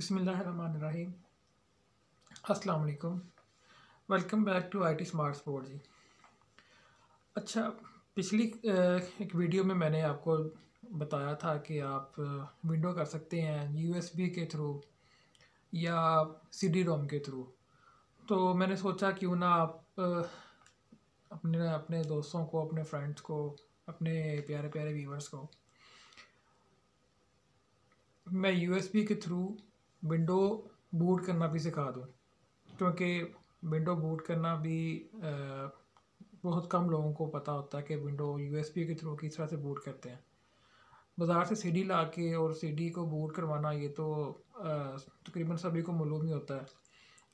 बिसमीम अस्सलाम welcome back to I T smart sport जी अच्छा पिछली एक वीडियो में मैंने आपको बताया था कि आप विंडो कर सकते हैं यूएसबी के थ्रू या सीडी रोम के थ्रू तो मैंने सोचा क्यों ना आप अपने अपने दोस्तों को अपने फ्रेंड्स को अपने प्यारे प्यारे व्यूवर्स को मैं यूएसबी के थ्रू विंडो बूट करना भी सिखा दूँ क्योंकि विंडो बूट करना भी बहुत कम लोगों को पता होता है कि विंडो यूएसबी के थ्रू किस तरह से बूट करते हैं बाज़ार से सीडी ला के और सीडी को बूट करवाना ये तो तकरीबन सभी को मालूम ही होता है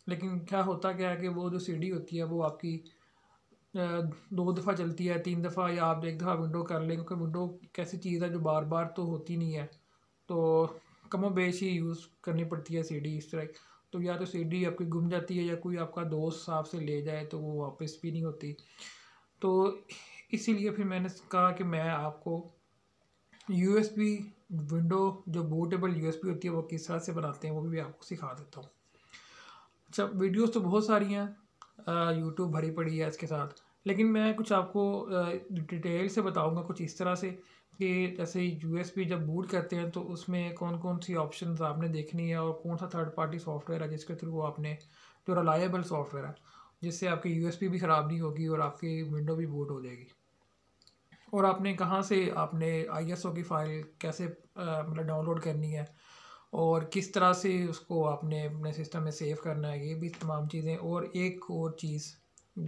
लेकिन क्या होता क्या है कि वो जो सीडी होती है वो आपकी दो दफ़ा चलती है तीन दफ़ा या आप एक दफ़ा विंडो कर लें क्योंकि विंडो कैसी चीज़ है जो बार बार तो होती नहीं है तो कमो बेश ही यूज़ करनी पड़ती है सीडी इस तरह तो या तो सीडी आपकी गुम जाती है या कोई आपका दोस्त साफ से ले जाए तो वो वापस भी नहीं होती तो इसीलिए फिर मैंने कहा कि मैं आपको यू विंडो जो बूटेबल यू होती है वो किस तरह से बनाते हैं वो भी आपको सिखा देता हूँ अच्छा वीडियोज़ तो बहुत सारी हैं यूट्यूब भरी पड़ी है इसके साथ लेकिन मैं कुछ आपको डिटेल से बताऊँगा कुछ इस तरह से कि जैसे पी जब बूट करते हैं तो उसमें कौन कौन सी ऑप्शन आपने देखनी है और कौन सा थर्ड पार्टी सॉफ्टवेयर है जिसके थ्रू आपने जो रिलायबल सॉफ्टवेयर है जिससे आपकी पी भी ख़राब नहीं होगी और आपकी विंडो भी बूट हो जाएगी और आपने कहाँ से आपने आईएसओ की फ़ाइल कैसे मतलब डाउनलोड करनी है और किस तरह से उसको आपने अपने सिस्टम में सेव करना है ये भी तमाम चीज़ें और एक और चीज़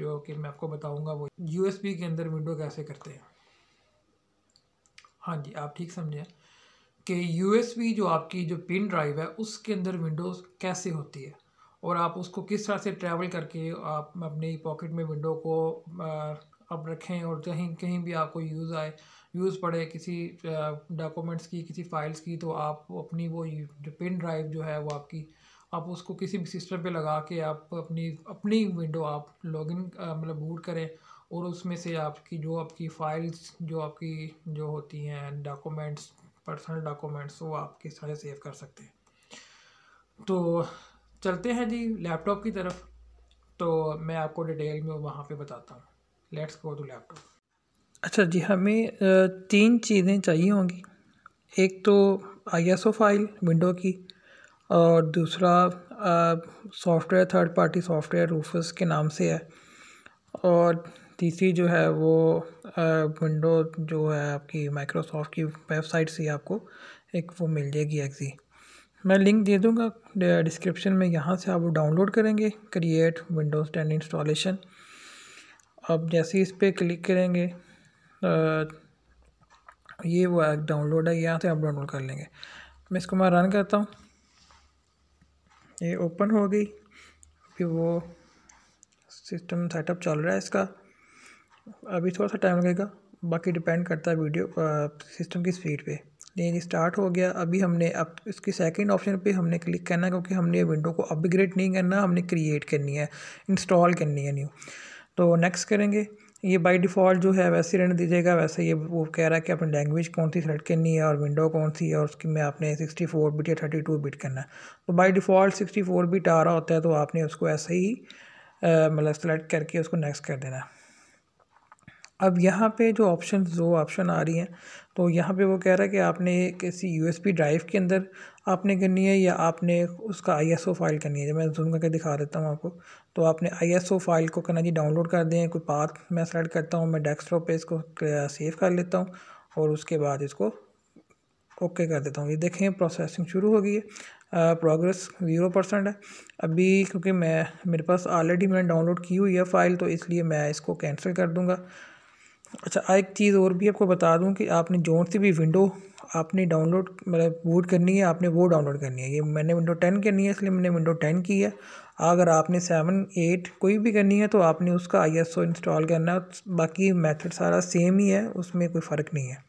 जो कि मैं आपको बताऊँगा वो पी के अंदर विंडो कैसे करते हैं हाँ जी आप ठीक समझें कि यू जो आपकी जो पिन ड्राइव है उसके अंदर विंडोज़ कैसे होती है और आप उसको किस तरह से ट्रैवल करके आप अपने पॉकेट में विंडो को अब रखें और कहीं कहीं भी आपको यूज़ आए यूज़ पड़े किसी डॉक्यूमेंट्स की किसी फाइल्स की तो आप अपनी वो जो पिन ड्राइव जो है वो आपकी आप उसको किसी भी सिस्टम पे लगा के आप अपनी अपनी विंडो आप लॉगिन मतलब बूट करें और उसमें से आपकी जो आपकी फ़ाइल्स जो आपकी जो होती हैं डॉक्यूमेंट्स पर्सनल डॉक्यूमेंट्स वो आपके सारे सेव कर सकते हैं तो चलते हैं जी लैपटॉप की तरफ तो मैं आपको डिटेल में वहाँ पे बताता हूँ लेट्स गो टू लैपटॉप अच्छा जी हमें तीन चीज़ें चाहिए होंगी एक तो आईएसओ फाइल विंडो की और दूसरा software third party software Rufus के नाम से है और तीसरी जो है वो विंडो जो है आपकी माइक्रोसॉफ्ट की वेबसाइट से आपको एक वो मिल जाएगी एक्जी e. मैं लिंक दे दूँगा डिस्क्रिप्शन में यहाँ से आप वो डाउनलोड करेंगे क्रिएट विंडोज़ टेन इंस्टॉलेशन अब जैसे इस पर क्लिक करेंगे ये वो ऐप डाउनलोड है यहाँ से आप डाउनलोड कर लेंगे मैं इसको मैं रन करता हूँ ये ओपन हो गई फिर वो सिस्टम सेटअप चल रहा है इसका अभी थोड़ा सा टाइम लगेगा बाकी डिपेंड करता है वीडियो सिस्टम की स्पीड पे लेकिन स्टार्ट हो गया अभी हमने अब इसकी सेकंड ऑप्शन पे हमने क्लिक करना है क्योंकि हमने विंडो को अपग्रेड नहीं करना हमने क्रिएट करनी है इंस्टॉल करनी है न्यू तो नेक्स्ट करेंगे ये बाय डिफ़ॉल्ट जो है वैसे रहने दीजिएगा वैसे ये वो कह रहा है कि अपनी लैंग्वेज कौन सी सेलेक्ट करनी है और विंडो कौन सी है और उसकी में आपने सिक्सटी फोर बिट या थर्टी टू बिट करना है तो by default sixty four bit आ रहा होता है तो आपने उसको ऐसे ही मतलब सेलेक्ट करके उसको नेक्स्ट कर देना है अब यहाँ पे जो ऑप्शन दो ऑप्शन आ रही हैं तो यहाँ पे वो कह रहा है कि आपने किसी यूएसबी ड्राइव के अंदर आपने करनी है या आपने उसका ओ फाइल करनी है जब मैं जूम करके दिखा देता हूँ आपको तो आपने ओ फाइल को करना जी डाउनलोड कर दें कोई पाथ मैं सेलेक्ट करता हूँ मैं डेस्कटॉप पे इसको सेव कर लेता हूँ और उसके बाद इसको ओके कर देता हूँ ये देखें प्रोसेसिंग शुरू हो गई है प्रोग्रेस ज़ीरो परसेंट है अभी क्योंकि मैं मेरे पास ऑलरेडी मैंने डाउनलोड की हुई है फ़ाइल तो इसलिए मैं इसको कैंसिल कर दूँगा अच्छा एक चीज़ और भी आपको बता दूं कि आपने जो सी भी विंडो आपने डाउनलोड मतलब बूट करनी है आपने वो डाउनलोड करनी है ये मैंने विंडो टेन करनी है इसलिए मैंने विंडो टेन की है अगर आपने सेवन एट कोई भी करनी है तो आपने उसका आई एस ओ इंस्टॉल करना है बाकी मेथड सारा सेम ही है उसमें कोई फ़र्क नहीं है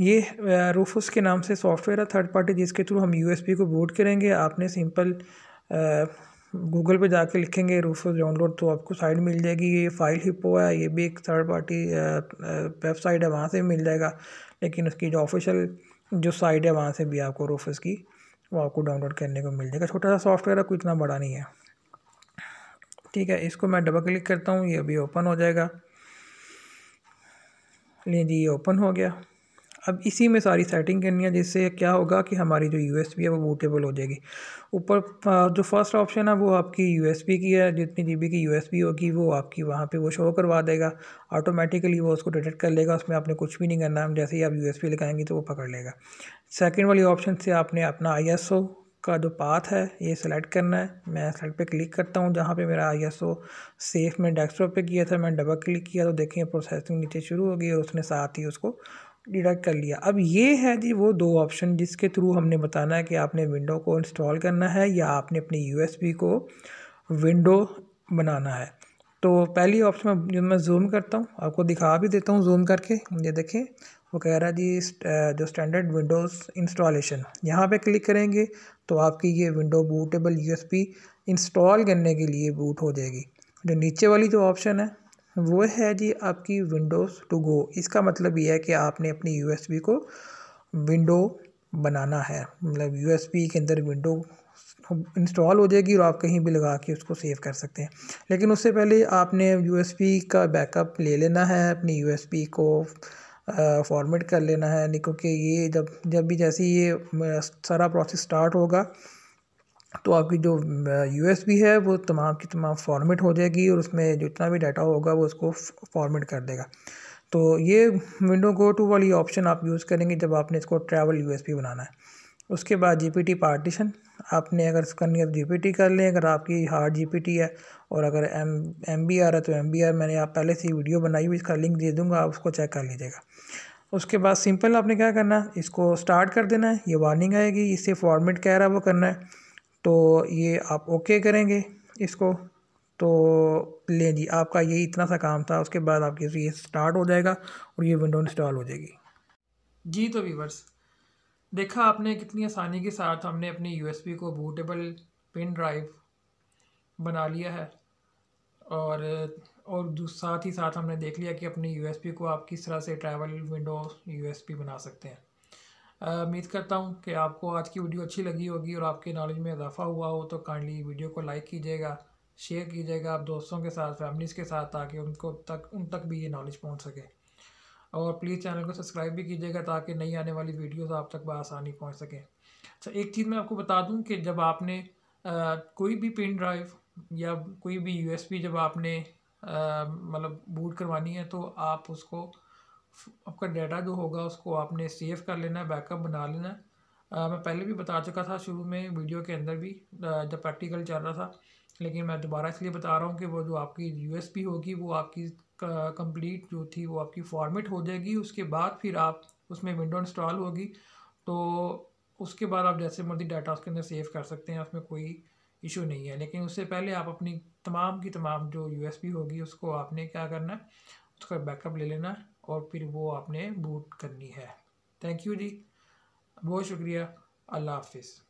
ये रूफस के नाम से सॉफ्टवेयर है थर्ड पार्टी जिसके थ्रू हम यू एस पी को बूट करेंगे आपने सिंपल गूगल पे जाके लिखेंगे रूफोस डाउनलोड तो आपको साइट मिल जाएगी ये फाइल हिपो है ये भी एक थर्ड पार्टी वेबसाइट है वहाँ से भी मिल जाएगा लेकिन उसकी जो ऑफिशियल जो साइट है वहाँ से भी आपको रूफोस की वो आपको डाउनलोड करने को मिल जाएगा छोटा सा सॉफ्टवेयर है कोई इतना बड़ा नहीं है ठीक है इसको मैं डबल क्लिक करता हूँ ये अभी ओपन हो जाएगा जी ये ओपन हो गया अब इसी में सारी सेटिंग करनी है जिससे क्या होगा कि हमारी जो यू है वो बूटेबल हो जाएगी ऊपर जो फर्स्ट ऑप्शन है वो आपकी यू की है जितनी जी की यू होगी वो आपकी वहाँ पर वो शो करवा देगा ऑटोमेटिकली वो उसको डिटेक्ट कर लेगा उसमें आपने कुछ भी नहीं करना है जैसे ही आप यू लगाएंगे तो वो पकड़ लेगा सेकेंड वाली ऑप्शन से आपने अपना आई का जो पाथ है ये सिलेक्ट करना है मैं सेलेक्ट पे क्लिक करता हूँ जहाँ पे मेरा आई एस ओ सेफ में डेस्कटॉप पे किया था मैं डबल क्लिक किया तो देखें प्रोसेसिंग नीचे शुरू होगी और उसने साथ ही उसको डिडक्ट कर लिया अब ये है जी वो दो ऑप्शन जिसके थ्रू हमने बताना है कि आपने विंडो को इंस्टॉल करना है या आपने अपने यू को विंडो बनाना है तो पहली ऑप्शन में जो मैं जूम करता हूँ आपको दिखा भी देता हूँ जूम करके ये देखें वो कह रहा है जी जो स्टैंडर्ड विंडोज़ इंस्टॉलेशन यहाँ पे क्लिक करेंगे तो आपकी ये विंडो बूटेबल यूएसबी इंस्टॉल करने के लिए बूट हो जाएगी जो नीचे वाली जो ऑप्शन है वो है जी आपकी विंडोज़ टू गो इसका मतलब ये है कि आपने अपनी यू को विंडो बनाना है मतलब यू के अंदर विंडो इंस्टॉल हो जाएगी और आप कहीं भी लगा के उसको सेव कर सकते हैं लेकिन उससे पहले आपने यू का बैकअप ले लेना है अपनी यू को फॉर्मेट कर लेना है क्योंकि ये जब जब भी जैसे ये सारा प्रोसेस स्टार्ट होगा तो आपकी जो यू एस बी है वो तमाम की तमाम फॉर्मेट हो जाएगी और उसमें जितना भी डाटा होगा वो उसको फॉर्मेट कर देगा तो ये विंडो गो टू वाली ऑप्शन आप यूज़ करेंगे जब आपने इसको ट्रैवल यू एस बनाना है उसके बाद जी पी टी पार्टीशन आपने अगर करनी है तो जी पी टी कर लें अगर आपकी हार्ड जी पी टी है और अगर एम एम बी आर है तो एम बी आर मैंने आप पहले से वीडियो बनाई हुई इसका लिंक दे दूँगा आप उसको चेक कर लीजिएगा उसके बाद सिंपल आपने क्या करना है इसको स्टार्ट कर देना है ये वार्निंग आएगी इससे फॉर्मेट कह रहा है वो करना है तो ये आप ओके करेंगे इसको तो ले जी आपका ये इतना सा काम था उसके बाद आपके ये स्टार्ट हो जाएगा और ये विंडो इंस्टॉल हो जाएगी जी तो वीवर्स देखा आपने कितनी आसानी के साथ हमने अपने यूएसबी को बूटेबल पिन ड्राइव बना लिया है और और साथ ही साथ हमने देख लिया कि अपनी यूएसबी को आप किस तरह से ट्रैवल विंडो यूएसबी बना सकते हैं उम्मीद करता हूँ कि आपको आज की वीडियो अच्छी लगी होगी और आपके नॉलेज में इजाफा हुआ हो तो काइंडली वीडियो को लाइक कीजिएगा शेयर कीजिएगा आप दोस्तों के साथ फैमिलीज़ के साथ ताकि उनको तक उन तक भी ये नॉलेज पहुँच सके और प्लीज़ चैनल को सब्सक्राइब भी कीजिएगा ताकि नई आने वाली वीडियोस आप तक बसानी पहुँच सकें अच्छा एक चीज़ मैं आपको बता दूँ कि जब आपने आ, कोई भी पिन ड्राइव या कोई भी यूएसबी जब आपने मतलब बूट करवानी है तो आप उसको आपका डाटा जो होगा उसको आपने सेव कर लेना है बैकअप बना लेना है आ, मैं पहले भी बता चुका था शुरू में वीडियो के अंदर भी जब प्रैक्टिकल चल रहा था लेकिन मैं दोबारा इसलिए बता रहा हूँ कि वो जो आपकी यू होगी वो आपकी कंप्लीट जो थी वो आपकी फॉर्मेट हो जाएगी उसके बाद फिर आप उसमें विंडो इंस्टॉल होगी तो उसके बाद आप जैसे मर्जी डाटा उसके अंदर सेव कर सकते हैं उसमें कोई इशू नहीं है लेकिन उससे पहले आप अपनी तमाम की तमाम जो यू होगी उसको आपने क्या करना है उसका बैकअप ले लेना है और फिर वो आपने बूट करनी है थैंक यू जी बहुत शुक्रिया अल्लाह हाफिज़